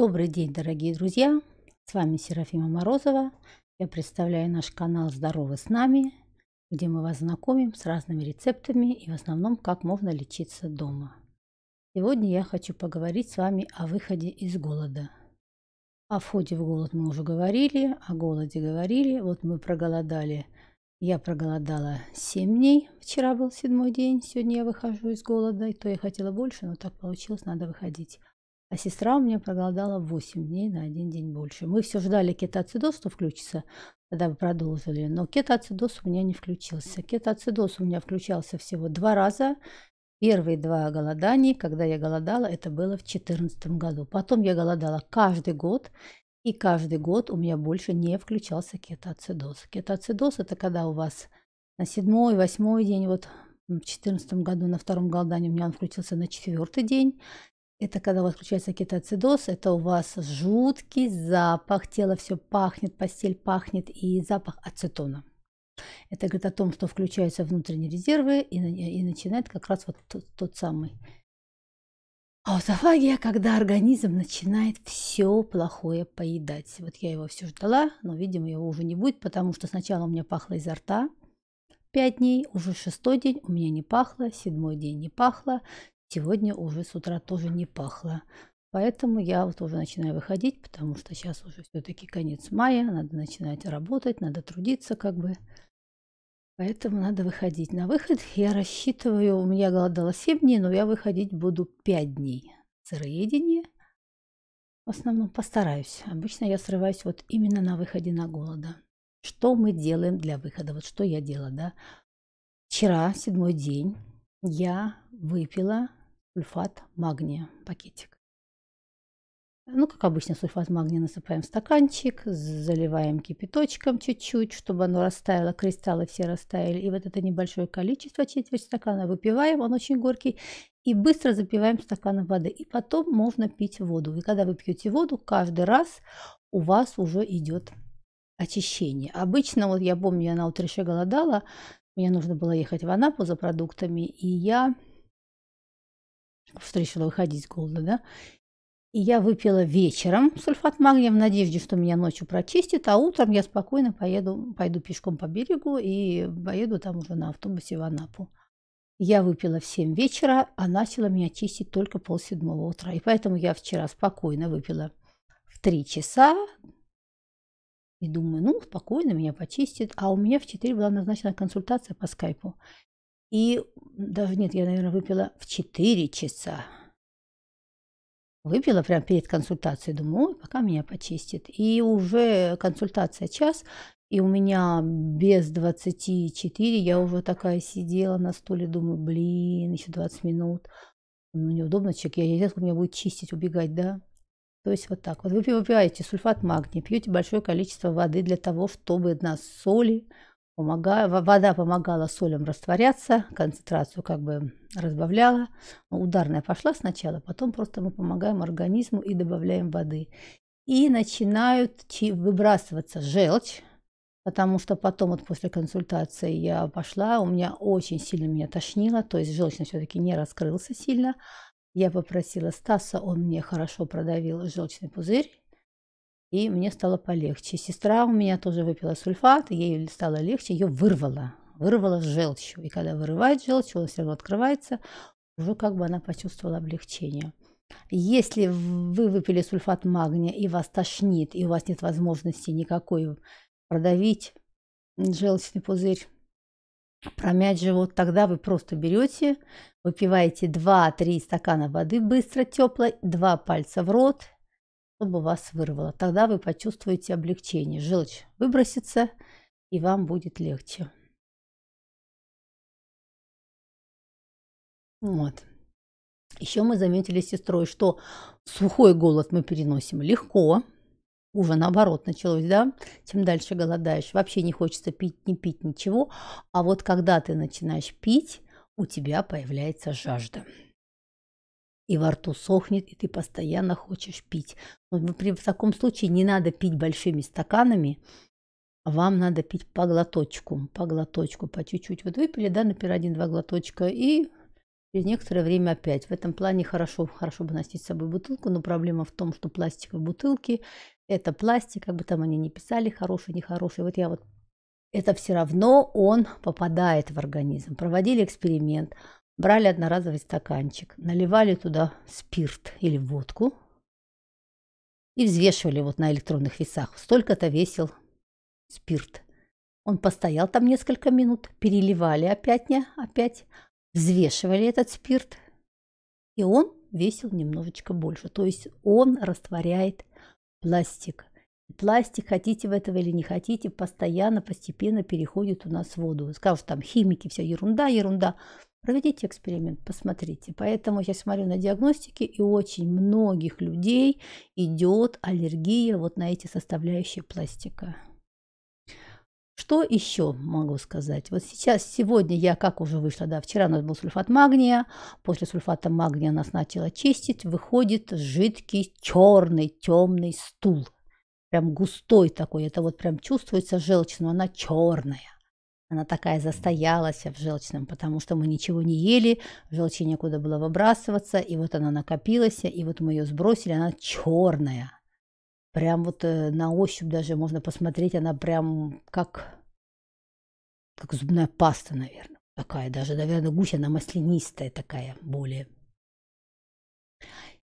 Добрый день, дорогие друзья! С вами Серафима Морозова. Я представляю наш канал «Здорово с нами», где мы вас знакомим с разными рецептами и в основном, как можно лечиться дома. Сегодня я хочу поговорить с вами о выходе из голода. О входе в голод мы уже говорили, о голоде говорили. Вот мы проголодали. Я проголодала 7 дней. Вчера был седьмой день, сегодня я выхожу из голода. И то я хотела больше, но так получилось, надо выходить. А сестра у меня проголодала 8 дней на один день больше. Мы все ждали кетоацидоз, что включится, когда бы продолжили. Но кетоацидоз у меня не включился. Кетоацидоз у меня включался всего два раза. Первые два голодания, когда я голодала, это было в 2014 году. Потом я голодала каждый год. И каждый год у меня больше не включался кетоацидоз. Кетоацидоз – это когда у вас на седьмой, восьмой день, вот в 2014 году на втором голодании у меня он включился на четвертый день – это когда у вас включается кетоацидоз, это у вас жуткий запах, тело все пахнет, постель пахнет и запах ацетона. Это говорит о том, что включаются внутренние резервы и, и начинает как раз вот тот, тот самый аутофагия, когда организм начинает все плохое поедать. Вот я его все ждала, но, видимо, его уже не будет, потому что сначала у меня пахло изо рта, пять дней, уже шестой день у меня не пахло, седьмой день не пахло, Сегодня уже с утра тоже не пахло. Поэтому я вот уже начинаю выходить, потому что сейчас уже все-таки конец мая, надо начинать работать, надо трудиться как бы. Поэтому надо выходить. На выход я рассчитываю, у меня голодало 7 дней, но я выходить буду 5 дней. Сыроедение. В основном постараюсь. Обычно я срываюсь вот именно на выходе на голода. Что мы делаем для выхода? Вот что я делала, да? Вчера, седьмой день, я выпила сульфат магния пакетик. Ну, как обычно, сульфат магния насыпаем в стаканчик, заливаем кипяточком чуть-чуть, чтобы оно растаяло, кристаллы все растаяли. И вот это небольшое количество, четверть стакана, выпиваем, он очень горький, и быстро запиваем стаканом воды. И потом можно пить воду. И когда вы пьете воду, каждый раз у вас уже идет очищение. Обычно, вот я помню, я на утро еще голодала, мне нужно было ехать в Анапу за продуктами, и я встречала выходить с голода, да. И я выпила вечером сульфат магния в надежде, что меня ночью прочистит, а утром я спокойно поеду, пойду пешком по берегу и поеду там уже на автобусе в Анапу. Я выпила в 7 вечера, а начала меня чистить только полседьмого утра. И поэтому я вчера спокойно выпила в 3 часа. И думаю, ну, спокойно меня почистит. А у меня в 4 была назначена консультация по скайпу. И даже нет, я, наверное, выпила в 4 часа. Выпила прямо перед консультацией, думаю, пока меня почистит. И уже консультация час, и у меня без 24, я уже такая сидела на стуле, думаю, блин, еще 20 минут. Ну, неудобно, человек, я не знаю, сколько меня будет чистить, убегать, да? То есть вот так вот. Вы выпиваете сульфат магния, пьете большое количество воды для того, чтобы на соли помогала, вода помогала солям растворяться, концентрацию как бы разбавляла. Ну, ударная пошла сначала, потом просто мы помогаем организму и добавляем воды. И начинают выбрасываться желчь, потому что потом вот после консультации я пошла, у меня очень сильно меня тошнило, то есть желчный все-таки не раскрылся сильно. Я попросила Стаса, он мне хорошо продавил желчный пузырь, и мне стало полегче. Сестра у меня тоже выпила сульфат, ей стало легче, ее вырвало, вырвало с желчью. И когда вырывает желчь, он все равно открывается, уже как бы она почувствовала облегчение. Если вы выпили сульфат магния и вас тошнит, и у вас нет возможности никакой продавить желчный пузырь, промять живот, тогда вы просто берете, выпиваете 2-3 стакана воды быстро, теплой, 2 пальца в рот – чтобы вас вырвало. Тогда вы почувствуете облегчение. Желчь выбросится, и вам будет легче. Вот. Еще мы заметили с сестрой, что сухой голод мы переносим легко. Уже наоборот началось, да? Чем дальше голодаешь, вообще не хочется пить, не пить ничего. А вот когда ты начинаешь пить, у тебя появляется жажда и во рту сохнет, и ты постоянно хочешь пить. Но ну, при, в таком случае не надо пить большими стаканами, вам надо пить по глоточку, по глоточку, по чуть-чуть. Вот выпили, да, например, один-два глоточка, и через некоторое время опять. В этом плане хорошо, хорошо бы носить с собой бутылку, но проблема в том, что пластиковые бутылки – это пластик, как бы там они ни писали, хороший, нехороший. Вот я вот это все равно он попадает в организм. Проводили эксперимент – брали одноразовый стаканчик, наливали туда спирт или водку и взвешивали вот на электронных весах. Столько-то весил спирт. Он постоял там несколько минут, переливали опять, не, опять взвешивали этот спирт, и он весил немножечко больше. То есть он растворяет пластик. Пластик, хотите вы этого или не хотите, постоянно, постепенно переходит у нас в воду. Скажут там химики, вся ерунда, ерунда. Проведите эксперимент, посмотрите. Поэтому я смотрю на диагностики, и очень многих людей идет аллергия вот на эти составляющие пластика. Что еще могу сказать? Вот сейчас, сегодня я, как уже вышла, да, вчера у нас был сульфат магния, после сульфата магния нас начала чистить, выходит жидкий черный темный стул. Прям густой такой, это вот прям чувствуется желчь, но она черная. Она такая застоялась в желчном, потому что мы ничего не ели, в желчи некуда было выбрасываться, и вот она накопилась, и вот мы ее сбросили, она черная. Прям вот э, на ощупь даже можно посмотреть, она прям как, как зубная паста, наверное. Такая даже, наверное, гусь, она маслянистая такая более.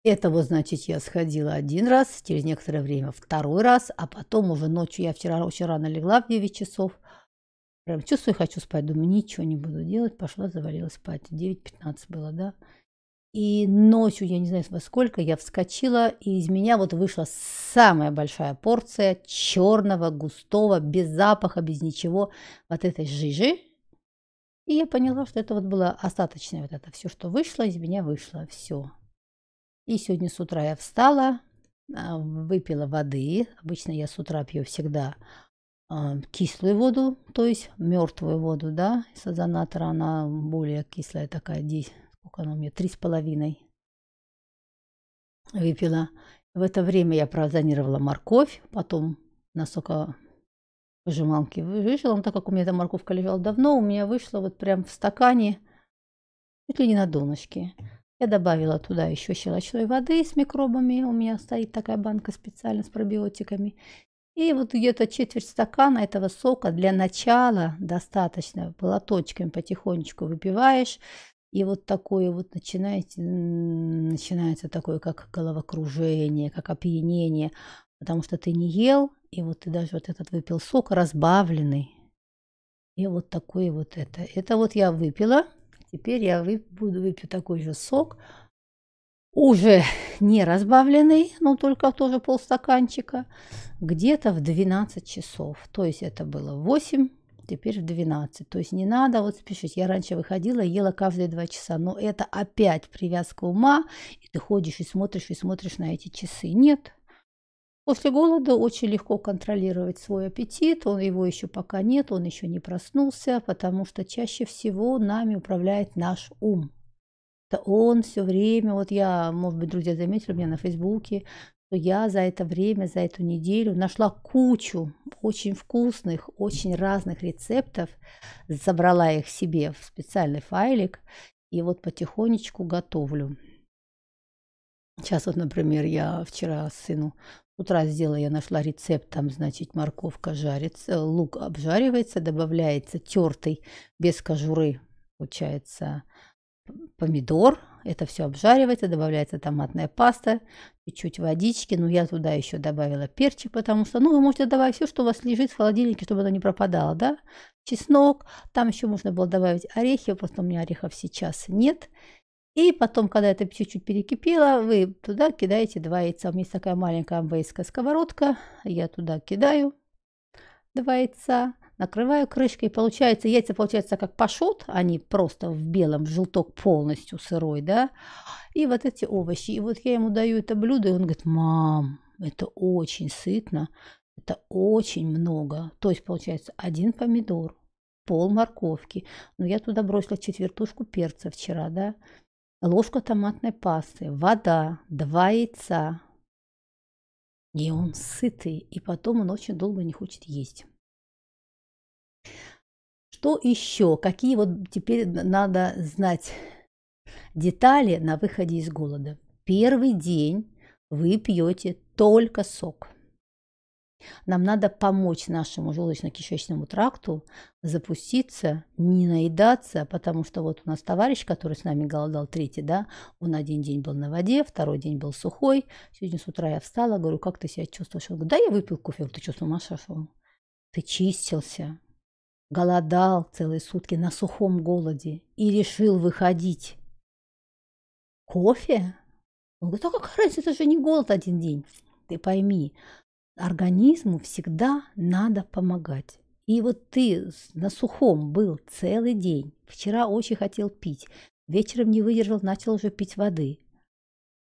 Это вот, значит, я сходила один раз, через некоторое время второй раз, а потом уже ночью, я вчера очень рано легла в 9 часов – Прям чувствую, хочу спать. Думаю, ничего не буду делать. Пошла, завалилась спать. 9.15 было, да? И ночью, я не знаю во сколько, я вскочила, и из меня вот вышла самая большая порция черного, густого, без запаха, без ничего, вот этой жижи. И я поняла, что это вот было остаточное, вот это все, что вышло, из меня вышло, все. И сегодня с утра я встала, а, выпила воды. Обычно я с утра пью всегда Э, кислую воду, то есть мертвую воду, да, сазанатра, она более кислая такая, здесь, сколько она у меня, три с половиной выпила. В это время я прозонировала морковь, потом насколько выжималки выжила, но так как у меня эта морковка лежала давно, у меня вышла вот прям в стакане, чуть ли не на донышке. Я добавила туда еще щелочной воды с микробами, у меня стоит такая банка специально с пробиотиками, и вот где-то четверть стакана этого сока для начала достаточно. Глоточками потихонечку выпиваешь. И вот такое вот начинаете, начинается такое, как головокружение, как опьянение, потому что ты не ел, и вот ты даже вот этот выпил сок разбавленный. И вот такое вот это. Это вот я выпила. Теперь я вып, буду выпью такой же сок, уже не разбавленный, но только тоже полстаканчика, где-то в 12 часов. То есть это было 8, теперь в 12. То есть не надо вот спешить. Я раньше выходила, ела каждые 2 часа, но это опять привязка ума, и ты ходишь и смотришь, и смотришь на эти часы. Нет, После голода очень легко контролировать свой аппетит, он его еще пока нет, он еще не проснулся, потому что чаще всего нами управляет наш ум то он все время, вот я, может быть, друзья заметили меня на Фейсбуке, что я за это время, за эту неделю нашла кучу очень вкусных, очень разных рецептов, забрала их себе в специальный файлик и вот потихонечку готовлю. Сейчас вот, например, я вчера сыну с утра сделала, я нашла рецепт, там, значит, морковка жарится, лук обжаривается, добавляется тертый без кожуры, получается, помидор. Это все обжаривается, добавляется томатная паста, чуть-чуть водички. Ну, я туда еще добавила перчик, потому что, ну, вы можете добавить все, что у вас лежит в холодильнике, чтобы оно не пропадало, да? Чеснок. Там еще можно было добавить орехи, просто у меня орехов сейчас нет. И потом, когда это чуть-чуть перекипело, вы туда кидаете два яйца. У меня есть такая маленькая амвейская сковородка. Я туда кидаю два яйца накрываю крышкой, получается, яйца получаются как пашот, они просто в белом, в желток полностью сырой, да, и вот эти овощи. И вот я ему даю это блюдо, и он говорит, мам, это очень сытно, это очень много. То есть, получается, один помидор, пол морковки. Но ну, я туда бросила четвертушку перца вчера, да, ложка томатной пасты, вода, два яйца. И он сытый, и потом он очень долго не хочет есть. Что еще? Какие вот теперь надо знать детали на выходе из голода? Первый день вы пьете только сок. Нам надо помочь нашему желудочно-кишечному тракту запуститься, не наедаться, потому что вот у нас товарищ, который с нами голодал третий, да, он один день был на воде, второй день был сухой. Сегодня с утра я встала, говорю, как ты себя чувствуешь? Он говорит, да, я выпил кофе. Я говорю, ты что, сумасшедшего? Ты чистился, Голодал целые сутки на сухом голоде и решил выходить. Кофе? Он говорит, а какая разница, это же не голод один день. Ты пойми, организму всегда надо помогать. И вот ты на сухом был целый день. Вчера очень хотел пить. Вечером не выдержал, начал уже пить воды.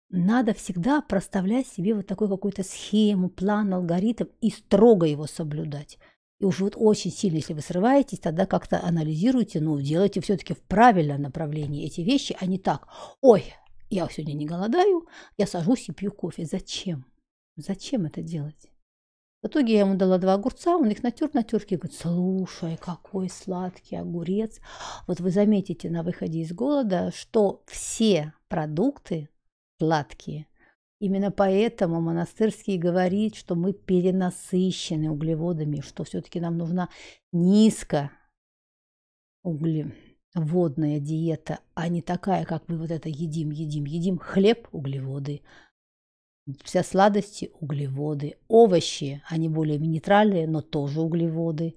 Надо всегда проставлять себе вот такую какую-то схему, план, алгоритм и строго его соблюдать. И уж вот очень сильно, если вы срываетесь, тогда как-то анализируйте, ну, делайте все-таки в правильном направлении эти вещи, а не так. Ой, я сегодня не голодаю, я сажусь и пью кофе. Зачем? Зачем это делать? В итоге я ему дала два огурца, он их натер на терке и говорит, слушай, какой сладкий огурец. Вот вы заметите на выходе из голода, что все продукты сладкие – Именно поэтому монастырский говорит, что мы перенасыщены углеводами, что все-таки нам нужна низко углеводная диета, а не такая, как мы вот это едим, едим, едим. Хлеб – углеводы, вся сладости – углеводы, овощи, они более минеральные, но тоже углеводы,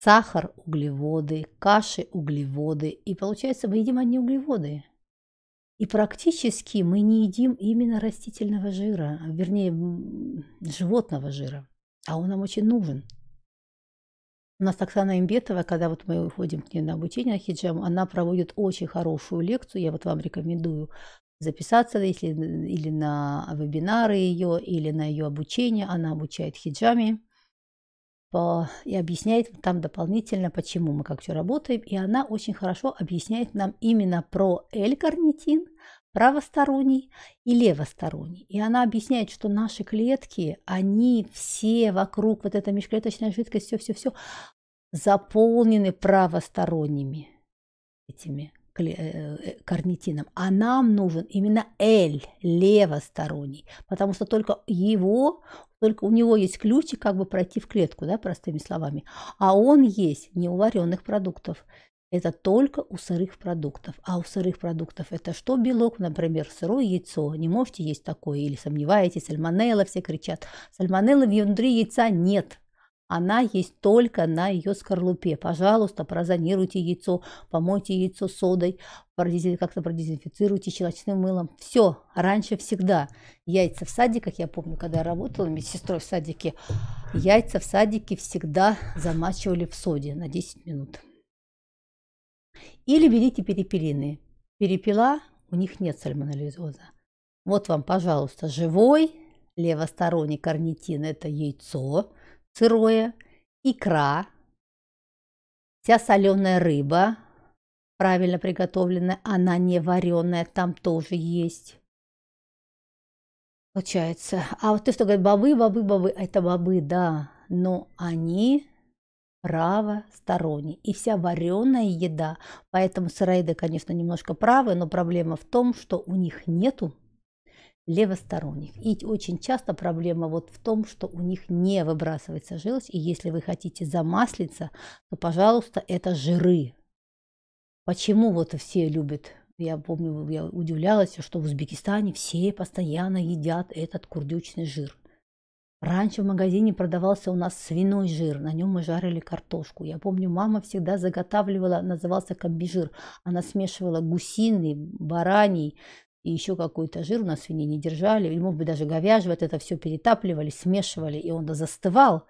сахар – углеводы, каши – углеводы. И получается, мы едим одни углеводы – и практически мы не едим именно растительного жира, а, вернее, животного жира, а он нам очень нужен. У нас Оксана Имбетова, когда вот мы выходим к ней на обучение на хиджам, она проводит очень хорошую лекцию, я вот вам рекомендую записаться, если или на вебинары ее, или на ее обучение. Она обучает хиджами и объясняет там дополнительно, почему мы как все работаем. И она очень хорошо объясняет нам именно про L-карнитин, правосторонний и левосторонний. И она объясняет, что наши клетки, они все вокруг, вот эта межклеточная жидкость, все-все-все, заполнены правосторонними этими карнитином, э, э, а нам нужен именно L, левосторонний, потому что только его, только у него есть ключи, как бы пройти в клетку, да, простыми словами, а он есть не у вареных продуктов, это только у сырых продуктов. А у сырых продуктов это что белок, например, сырое яйцо. Не можете есть такое или сомневаетесь, сальмонелла, все кричат. Сальмонеллы внутри яйца нет. Она есть только на ее скорлупе. Пожалуйста, прозонируйте яйцо, помойте яйцо содой, как-то продезинфицируйте щелочным мылом. Все, раньше всегда. Яйца в садиках, я помню, когда я работала медсестрой в садике, яйца в садике всегда замачивали в соде на 10 минут. Или берите перепелины. Перепела, у них нет сальмонеллезоза. Вот вам, пожалуйста, живой левосторонний карнитин – это яйцо – сырое, икра, вся соленая рыба, правильно приготовленная, она не вареная, там тоже есть. Получается. А вот ты что говоришь, бобы, бобы, бобы, это бобы, да, но они правосторонние. И вся вареная еда. Поэтому сыроеды конечно, немножко правы, но проблема в том, что у них нету левосторонних. И очень часто проблема вот в том, что у них не выбрасывается желчь, и если вы хотите замаслиться, то, пожалуйста, это жиры. Почему вот все любят я помню, я удивлялась, что в Узбекистане все постоянно едят этот курдючный жир. Раньше в магазине продавался у нас свиной жир, на нем мы жарили картошку. Я помню, мама всегда заготавливала, назывался комбижир. Она смешивала гусиный, бараний, и еще какой-то жир у нас свиньи не держали, или, может быть, даже говяжий, вот это все перетапливали, смешивали, и он застывал,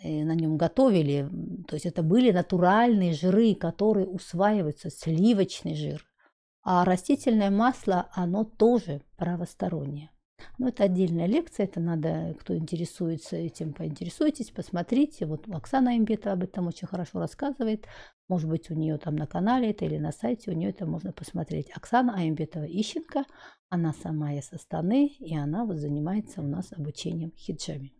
и э, на нем готовили. То есть это были натуральные жиры, которые усваиваются, сливочный жир. А растительное масло, оно тоже правостороннее. Но ну, это отдельная лекция, это надо, кто интересуется этим, поинтересуйтесь, посмотрите. Вот Оксана Имбета об этом очень хорошо рассказывает. Может быть, у нее там на канале это или на сайте, у нее это можно посмотреть. Оксана Аимбетова Ищенко, она сама из Астаны, и она вот занимается у нас обучением хиджами.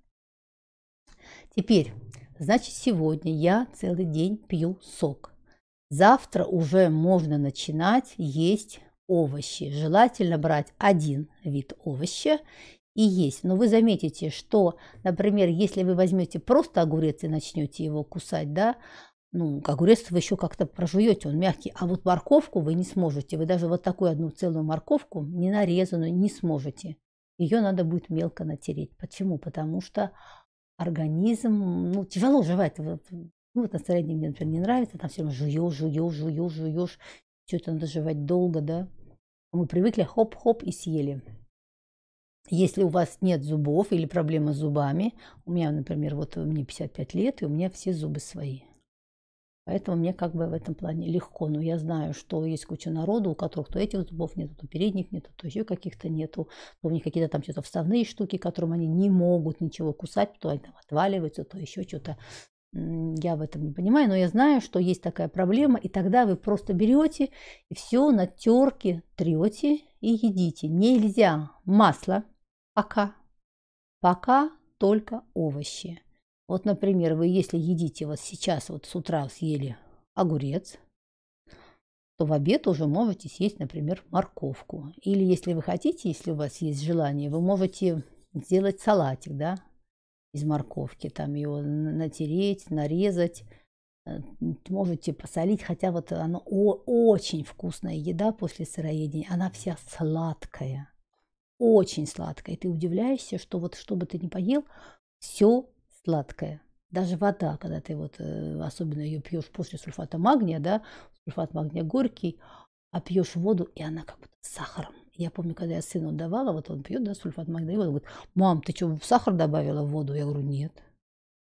Теперь, значит, сегодня я целый день пью сок. Завтра уже можно начинать есть овощи. Желательно брать один вид овоща и есть. Но вы заметите, что, например, если вы возьмете просто огурец и начнете его кусать, да, ну, огурец вы еще как-то прожуете, он мягкий, а вот морковку вы не сможете. Вы даже вот такую одну целую морковку, не нарезанную, не сможете. Ее надо будет мелко натереть. Почему? Потому что организм, ну, тяжело жевать. Ну, вот настроение мне, например, не нравится, там все время жуешь, жуешь, жуешь, жуешь. Что-то надо жевать долго, да? А мы привыкли хоп-хоп и съели. Если у вас нет зубов или проблема с зубами, у меня, например, вот мне 55 лет, и у меня все зубы свои. Поэтому мне как бы в этом плане легко. Но я знаю, что есть куча народу, у которых то этих зубов нет, то передних нет, то еще каких-то нету. То у них какие-то там что-то вставные штуки, которым они не могут ничего кусать, то они там отваливаются, то еще что-то я в этом не понимаю, но я знаю, что есть такая проблема, и тогда вы просто берете и все на терке трете и едите. Нельзя масло пока, пока только овощи. Вот, например, вы если едите вот сейчас, вот с утра съели огурец, то в обед уже можете съесть, например, морковку. Или если вы хотите, если у вас есть желание, вы можете сделать салатик, да, из морковки, там его натереть, нарезать, э, можете типа посолить, хотя вот она очень вкусная еда после сыроедения, она вся сладкая, очень сладкая. И ты удивляешься, что вот что бы ты ни поел, все сладкое. Даже вода, когда ты вот э, особенно ее пьешь после сульфата магния, да, сульфат магния горький, а пьешь воду, и она как будто с сахаром. Я помню, когда я сыну давала, вот он пьет, да, сульфат магния, И он говорит, мам, ты что, сахар добавила в воду? Я говорю, нет.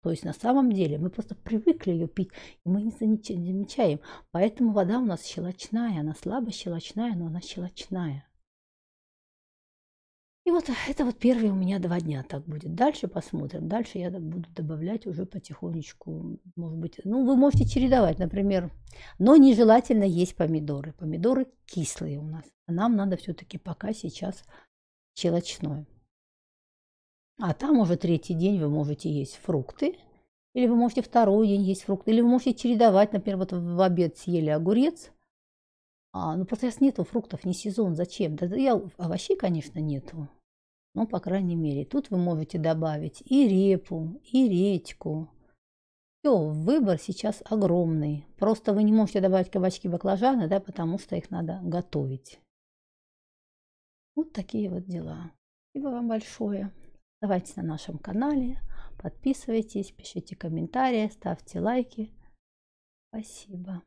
То есть на самом деле мы просто привыкли ее пить, и мы не замечаем. Поэтому вода у нас щелочная, она слабо щелочная, но она щелочная. И вот это вот первые у меня два дня так будет. Дальше посмотрим. Дальше я буду добавлять уже потихонечку, может быть. Ну, вы можете чередовать, например. Но нежелательно есть помидоры. Помидоры кислые у нас. нам надо все-таки пока сейчас челочное. А там уже третий день вы можете есть фрукты. Или вы можете второй день есть фрукты. Или вы можете чередовать, например, вот в обед съели огурец – а, ну просто сейчас нету фруктов, не сезон, зачем? Да я овощей, конечно, нету. но по крайней мере, тут вы можете добавить и репу, и редьку. Все, выбор сейчас огромный. Просто вы не можете добавить кабачки баклажаны, да, потому что их надо готовить. Вот такие вот дела. Спасибо вам большое. давайте на нашем канале, подписывайтесь, пишите комментарии, ставьте лайки. Спасибо.